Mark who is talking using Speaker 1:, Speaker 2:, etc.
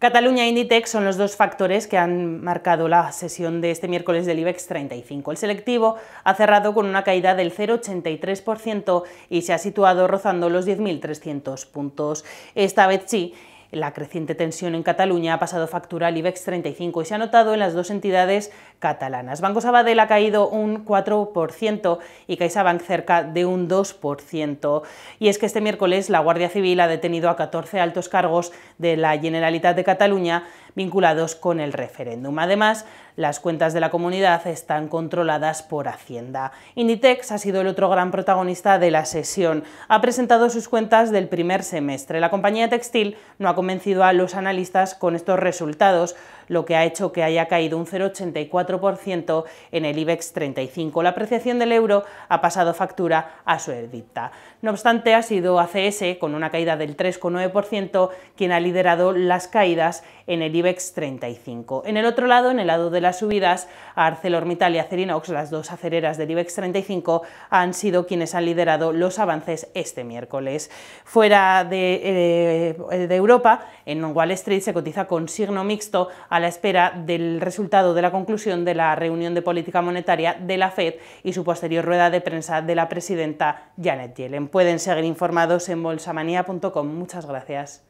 Speaker 1: Cataluña e Inditex son los dos factores que han marcado la sesión de este miércoles del IBEX 35. El selectivo ha cerrado con una caída del 0,83% y se ha situado rozando los 10.300 puntos. Esta vez sí, la creciente tensión en Cataluña ha pasado factura al IBEX 35 y se ha notado en las dos entidades catalanas. Banco Sabadell ha caído un 4% y CaixaBank cerca de un 2%. Y es que este miércoles la Guardia Civil ha detenido a 14 altos cargos de la Generalitat de Cataluña vinculados con el referéndum. Además, las cuentas de la comunidad están controladas por Hacienda. Inditex ha sido el otro gran protagonista de la sesión. Ha presentado sus cuentas del primer semestre. La compañía textil no ha convencido a los analistas con estos resultados, lo que ha hecho que haya caído un 0,84% en el IBEX 35. La apreciación del euro ha pasado factura a su edicta. No obstante, ha sido ACS, con una caída del 3,9%, quien ha liderado las caídas en el IBEX IBEX 35. En el otro lado, en el lado de las subidas, ArcelorMittal y Acerinox, las dos acereras del IBEX 35, han sido quienes han liderado los avances este miércoles. Fuera de, eh, de Europa, en Wall Street se cotiza con signo mixto a la espera del resultado de la conclusión de la reunión de política monetaria de la FED y su posterior rueda de prensa de la presidenta Janet Yellen. Pueden seguir informados en bolsamanía.com. Muchas gracias.